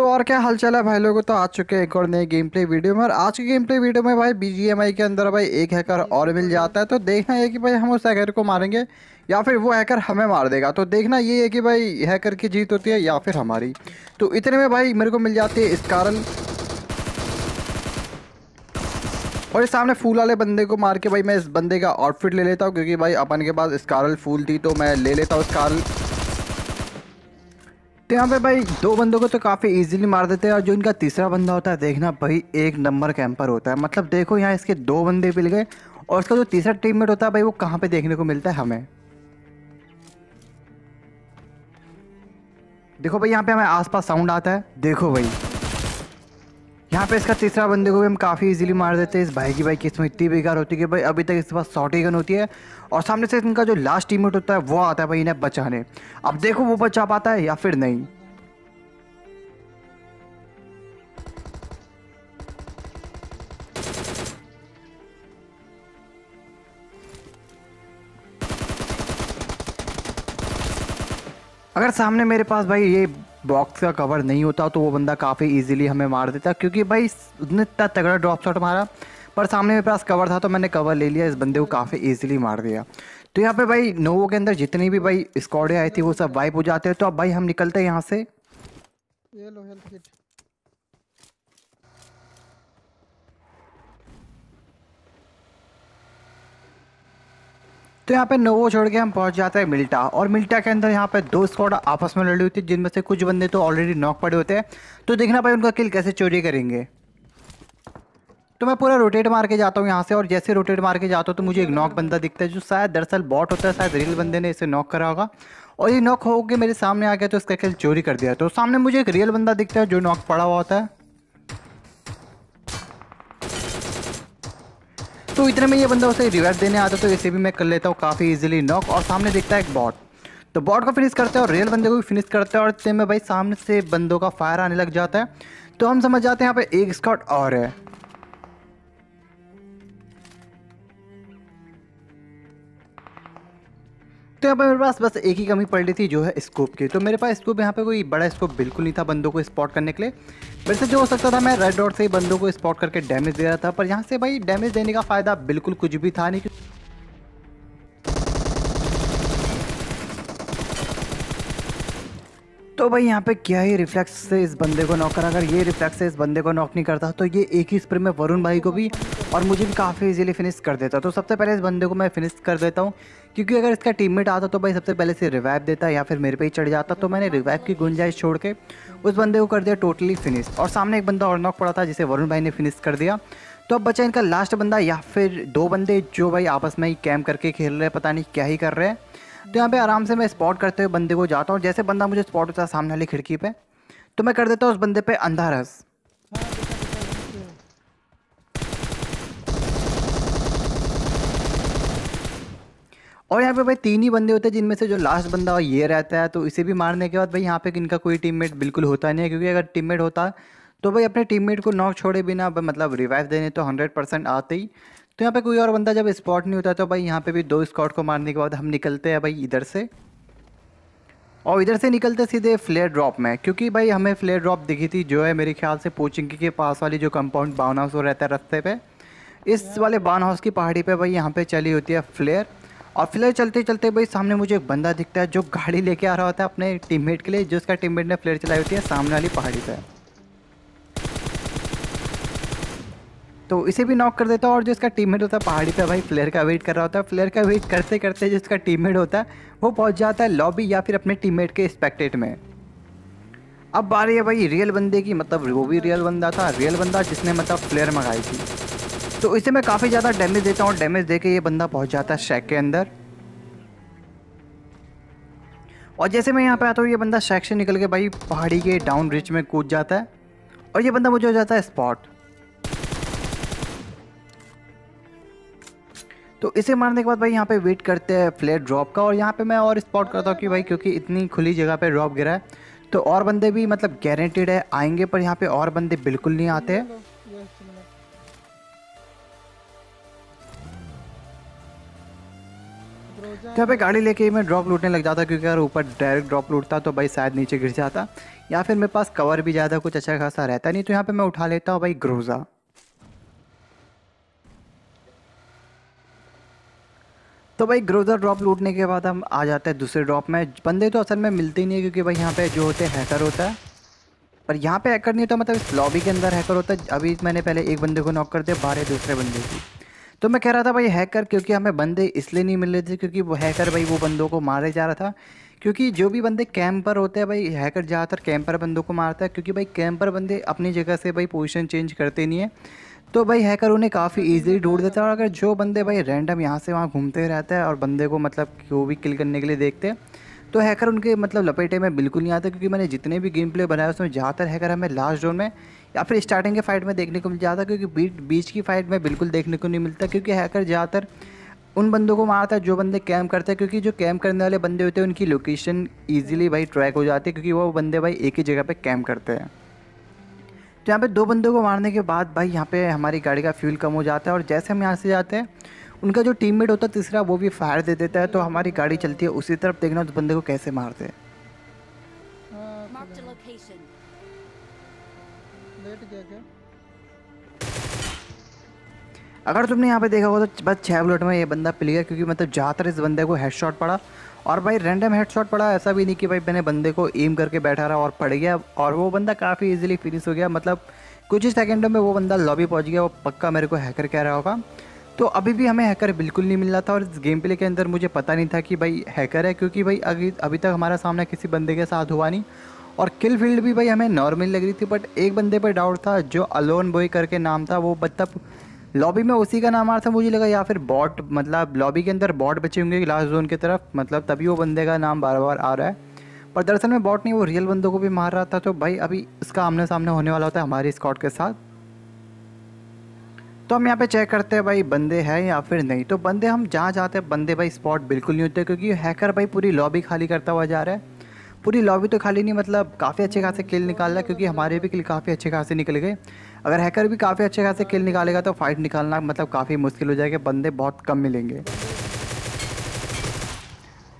तो और क्या हालचाल है भाई लोगों तो आ चुके हैं एक और नए गेम प्ले वीडियो में और आज के गेम प्ले वीडियो में भाई बीजीएमआई के अंदर भाई एक हैकर और मिल जाता है तो देखना है कि भाई हम उस हैकर को मारेंगे या फिर वो हैकर हमें मार देगा तो देखना ये है कि भाई हैकर की जीत होती है या फिर हमारी तो इतने में भाई मेरे को मिल जाती है इस कारण और इस सामने फूल वाले बंदे को मार के भाई मैं इस बंदे का आउटफिट ले लेता हूँ क्योंकि भाई अपन के पास स्कारल फूल थी तो मैं ले लेता हूँ स्कारल तो यहाँ पे भाई दो बंदों को तो काफ़ी इजीली मार देते हैं और जो इनका तीसरा बंदा होता है देखना भाई एक नंबर कैंपर होता है मतलब देखो यहाँ इसके दो बंदे मिल गए और उसका जो तीसरा टीममेट होता है भाई वो कहाँ पे देखने को मिलता है हमें देखो भाई यहाँ पे हमें आसपास साउंड आता है देखो भाई यहाँ पे इसका तीसरा बंदे को भी हम काफ़ी इजीली मार देते हैं इस भाई की भाई की इतनी बेकार होती है कि भाई अभी तक इसके पास शॉर्ट गन होती है और सामने से इनका जो लास्ट टीममेट होता है वो आता है भाई इन्हें बचाने अब देखो वो बचा पाता है या फिर नहीं अगर सामने मेरे पास भाई ये बॉक्स का कवर नहीं होता तो वो बंदा काफ़ी ईजिली हमें मार देता क्योंकि भाई उसने इतना तगड़ा ड्रॉप शॉट मारा पर सामने मेरे पास कवर था तो मैंने कवर ले लिया इस बंदे को काफ़ी ईजिली मार दिया तो यहाँ पे भाई नोवो के अंदर जितनी भी भाई स्कॉडे आई थी वो सब वाइप हो जाते हैं तो अब भाई हम निकलते हैं यहाँ से ये लो हेल्थ किट तो यहाँ पे नोवो छोड़ के हम पहुंच जाते हैं मिल्टा और मिल्टा के अंदर यहाँ पे दो स्कॉड आपस में लड़ी हुई होती है जिनमें से कुछ बंदे तो ऑलरेडी नॉक पड़े होते हैं तो देखना भाई उनका किल कैसे चोरी करेंगे तो मैं पूरा रोटेट मार के जाता हूँ यहाँ से और जैसे रोटेट मार के जाता हूँ तो मुझे एक नॉक बंदा दिखता है जो शायद दरअसल बॉट होता है शायद रियल बंदे ने इसे नॉक करा होगा और ये नॉक होकर मेरे सामने आ गया तो इसका किल चोरी कर दिया तो सामने मुझे एक रियल बंदा दिखता है जो नॉक पड़ा हुआ होता है तो इतने में ये बंदा उसे रिवर्स देने आता तो इसे भी मैं कर लेता हूँ काफ़ी इजीली नॉक और सामने दिखता है एक बॉट तो बॉट को फिनिश करते हैं और रियल बंदे को भी फिनिश करते हैं और इतने में भाई सामने से बंदों का फायर आने लग जाता है तो हम समझ जाते हैं यहाँ पे एक स्कॉट और है तो यहाँ पर मेरे पास बस एक ही कमी पड़ रही थी जो है स्कोप की तो मेरे पास स्कोप यहाँ पे कोई बड़ा स्कोप बिल्कुल नहीं था बंदों को स्पॉट करने के लिए वैसे जो हो सकता था मैं रेड डॉट से ही बंदों को स्पॉट करके डैमेज दे रहा था पर यहाँ से भाई डैमेज देने का फ़ायदा बिल्कुल कुछ भी था नहीं तो भाई यहाँ पे क्या ही रिफ्लेक्स से इस बंदे को नॉक करा अगर ये रिफ्लेक्स से इस बंदे को नॉक नहीं करता तो ये एक ही स्प्रे में वरुण भाई को भी और मुझे भी काफ़ी इजीली फिनिश कर देता तो सबसे पहले इस बंदे को मैं फिनिश कर देता हूँ क्योंकि अगर इसका टीममेट आता तो भाई सबसे पहले से रिवाइव देता या फिर मेरे पे ही चढ़ जाता तो मैंने रिवाइव की गुंजाइश छोड़ के उस बंदे को कर दिया टोटली फिनिश और सामने एक बंदा और नॉक पड़ा था जिसे वरुण भाई ने फिनिश कर दिया तो अब बचा इनका लास्ट बंदा या फिर दो बंदे जो भाई आपस में ही कैम करके खेल रहे हैं पता नहीं क्या ही कर रहे हैं तो यहाँ पे आराम से मैं स्पॉट करते हुए बंदे को जाता हूँ जैसे बंदा मुझे स्पॉट होता है सामने वाली खिड़की पे तो मैं कर देता हूँ उस बंदे पे अंधा रस और यहाँ पे भाई तीन ही बंदे होते हैं जिनमें से जो लास्ट बंदा ये रहता है तो इसे भी मारने के बाद भाई यहाँ पे इनका कोई टीममेट बिल्कुल होता नहीं है क्योंकि अगर टीममेट होता तो भाई अपने टीममेट को नॉक छोड़े बिना मतलब रिवाइव देने तो हंड्रेड परसेंट आते ही तो यहाँ पे कोई और बंदा जब स्पॉट नहीं होता तो भाई यहाँ पे भी दो स्कॉट को मारने के बाद हम निकलते हैं भाई इधर से और इधर से निकलते सीधे फ्लेयर ड्रॉप में क्योंकि भाई हमें फ्लेयर ड्रॉप दिखी थी जो है मेरे ख्याल से पोचिंकी के पास वाली जो कंपाउंड बाउन हाउस रहता है रस्ते पे इस वाले बाउन हाउस की पहाड़ी पे भाई यहाँ पे चली होती है फ्लेयर और फ्लेयर चलते चलते भाई सामने मुझे एक बंदा दिखता है जो गाड़ी लेके आ रहा होता है अपने टीममेट के लिए जिसका टीम टीममेट ने फ्लेयर चलाई होती है सामने वाली पहाड़ी पर तो इसे भी नॉक कर देता है और जो इसका टीममेट होता है पहाड़ी पे भाई फ्लेयर का वेट कर रहा होता है फ्लेयर का वेट करते करते जो इसका टीममेट होता है वो पहुंच जाता है लॉबी या फिर अपने टीममेट के एक्सपेक्टेड में अब आ रही है भाई रियल बंदे की मतलब वो भी रियल बंदा था रियल बंदा जिसने मतलब फ्लेयर मंगाई थी तो इसे मैं काफ़ी ज़्यादा डैमेज देता हूँ डैमेज दे के ये बंदा पहुंच जाता है शेक के अंदर और जैसे मैं यहाँ पे आता हूँ ये बंदा शेक से निकल के भाई पहाड़ी के डाउन रिच में कूद जाता है और ये बंदा मुझे हो जाता है स्पॉट तो इसे मारने के बाद भाई यहाँ पे वेट करते हैं फ्लेट ड्रॉप का और यहाँ पे मैं और स्पॉट करता हूँ कि भाई क्योंकि इतनी खुली जगह पे ड्रॉप गिरा है तो और बंदे भी मतलब गारंटेड है आएंगे पर यहाँ पे और बंदे बिल्कुल नहीं आते जहाँ पे गाड़ी लेके मैं ड्रॉप लूटने लग जाता क्योंकि अगर ऊपर डायरेक्ट ड्रॉप लूटता तो भाई शायद नीचे गिर जाता या फिर मेरे पास कवर भी ज़्यादा कुछ अच्छा खासा रहता नहीं तो यहाँ पे मैं उठा लेता हूँ भाई ग्रोज़ा तो भाई ग्रोजर ड्रॉप लूटने के बाद हम आ जाते हैं दूसरे ड्रॉप में बंदे तो असल में मिलते ही नहीं है क्योंकि भाई यहाँ पे जो होते हैं हैकर होता है पर यहाँ पे हैकर नहीं होता मतलब इस लॉबी के अंदर हैकर होता है अभी मैंने पहले एक बंदे को नॉक कर दिया बारह दूसरे बंदे की तो मैं कह रहा था भाई हैकर क्योंकि हमें बंदे इसलिए नहीं मिल रहे थे क्योंकि वो हैकर भाई वो बंदों को मारे जा रहा था क्योंकि जो भी बंदे कैंपर पर होते हैं भाई हैकर ज़्यादातर कैंपर पर बंदों को मारता है क्योंकि भाई कैंपर बंदे अपनी जगह से भाई पोजिशन चेंज करते नहीं है तो भाई हैकर उन्हें काफ़ी ईजिली ढूंढ देता है और अगर जो बंदे भाई रैंडम यहाँ से वहाँ घूमते रहते हैं और बंदे को मतलब क्यों भी किल करने के लिए देखते हैं तो हैकर उनके मतलब लपेटे में बिल्कुल नहीं आते क्योंकि मैंने जितने भी गेम प्ले बनाए उसमें ज़्यादातर हैकर हमें लास्ट जोन में या फिर स्टार्टिंग के फाइट में देखने को मिल जाता क्योंकि बीच बीच की फाइट में बिल्कुल देखने को नहीं मिलता क्योंकि हैकर ज़्यादातर उन बंदों को मारता है जो बंदे कैम करते हैं क्योंकि जो कैम करने वाले बंदे होते हैं उनकी लोकेशन ईजिली भाई ट्रैक हो जाती है क्योंकि वो बंदे भाई एक ही जगह पर कैम करते हैं तो यहाँ पे दो बंदों को मारने के बाद भाई यहाँ पे हमारी गाड़ी का फ्यूल कम हो जाता है और जैसे हम यहाँ से जाते हैं उनका जो टीममेट होता है तीसरा वो भी फायर दे देता है तो हमारी गाड़ी चलती है उसी तरफ देखना उस बंदे को कैसे मारते हैं क्या क्या अगर तुमने यहाँ पे देखा होगा तो बस छः बुलेट में ये बंदा प्लेयर क्योंकि मतलब ज़्यादातर इस बंदे को हेडशॉट पड़ा और भाई रैंडम हेडशॉट पड़ा ऐसा भी नहीं कि भाई मैंने बंदे को एम करके बैठा रहा और पड़ गया और वो बंदा काफ़ी इजीली फिनिश हो गया मतलब कुछ ही सेकेंडों में वो बंदा लॉबी पहुंच गया वो पक्का मेरे को हैकर कह रहा होगा तो अभी भी हमें हैकर बिल्कुल नहीं मिल रहा था और इस गेम प्ले के अंदर मुझे पता नहीं था कि भाई हैकर है क्योंकि भाई अभी अभी तक हमारा सामना किसी बंदे के साथ हुआ नहीं और किल फील्ड भी भाई हमें नॉर्मल लग रही थी बट एक बंदे पर डाउट था जो अलोन बॉय करके नाम था वो मतलब लॉबी में उसी का नाम आ रहा था मुझे लगा या फिर बॉट मतलब लॉबी के अंदर बॉट बचे होंगे लास्ट जोन की तरफ मतलब तभी वो बंदे का नाम बार बार आ रहा है पर दरअसल में बॉट नहीं वो रियल बंदों को भी मार रहा था तो भाई अभी इसका आमने सामने होने वाला होता है हमारे स्कॉट के साथ तो हम यहाँ पे चेक करते हैं भाई बंदे हैं या फिर नहीं तो बंदे हम जहाँ जाते हैं बंदे भाई स्पॉट बिल्कुल नहीं होते क्योंकि हैकर भाई पूरी लॉबी खाली करता हुआ जा रहा है पूरी लॉबी तो खाली नहीं मतलब काफ़ी अच्छे खासे किल निकालना क्योंकि हमारे भी किल काफ़ी अच्छे खासे निकल गए अगर हैकर भी काफ़ी अच्छे खासे किल निकालेगा तो फाइट निकालना मतलब काफ़ी मुश्किल हो जाएगा बंदे बहुत कम मिलेंगे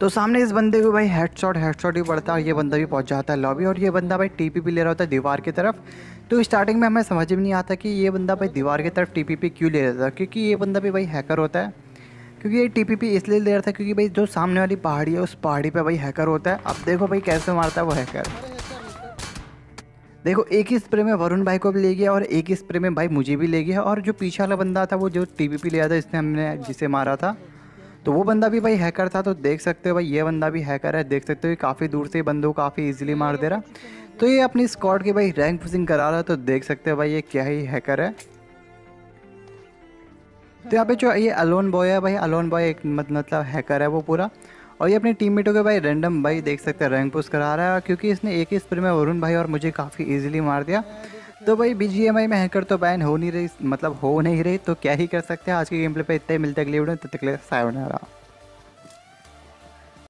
तो सामने इस बंदे को भाई हेडशॉट हेडशॉट भी पड़ता है ये बंदा भी पहुंच जाता है लॉबी और ये बंदा भाई टीपी भी ले रहा होता है दीवार की तरफ तो स्टार्टिंग में हमें समझ में नहीं आता कि ये बंदा भाई दीवार की तरफ टीपी क्यों ले रहा था क्योंकि ये बंदा भी भाई हैकर होता है क्योंकि ये टीपीपी इसलिए दे रहा था क्योंकि भाई जो सामने वाली पहाड़ी है उस पहाड़ी पे भाई हैकर होता है अब देखो भाई कैसे मारता है वो हैकर देखो एक ही स्प्रे में वरुण भाई को भी ले गया और एक ही स्प्रे में भाई मुझे भी ले गया और जो पीछे वाला बंदा था वो जो टीपीपी लिया था इसने हमने जिसे मारा था तो वो बंदा भी भाई हैकर था तो देख सकते हो भाई ये बंदा भी हैकर है देख सकते हो काफ़ी दूर से बंदों काफ़ी ईजिली मार दे रहा तो ये अपनी स्कॉड की भाई रैंक पुशिंग करा रहा है तो देख सकते हो भाई ये क्या ही हैकर है तो यहाँ पे जो ये अलोन बॉय है भाई अलोन बॉय एक मतलब हैकर है वो पूरा और ये अपने टीममेटों के भाई रैंडम भाई देख सकते हैं रैंक पुस्ट करा रहा है क्योंकि इसने एक ही स्प्रे में वरुण भाई और मुझे काफ़ी ईजिली मार दिया तो भाई बी जी एम आई में हैकर तो बैन हो नहीं रही मतलब हो नहीं रही तो क्या ही कर सकते हैं आज के गेम प्ले पर इतने मिलते अगले वीडियो तो तकलीफ साइड रहा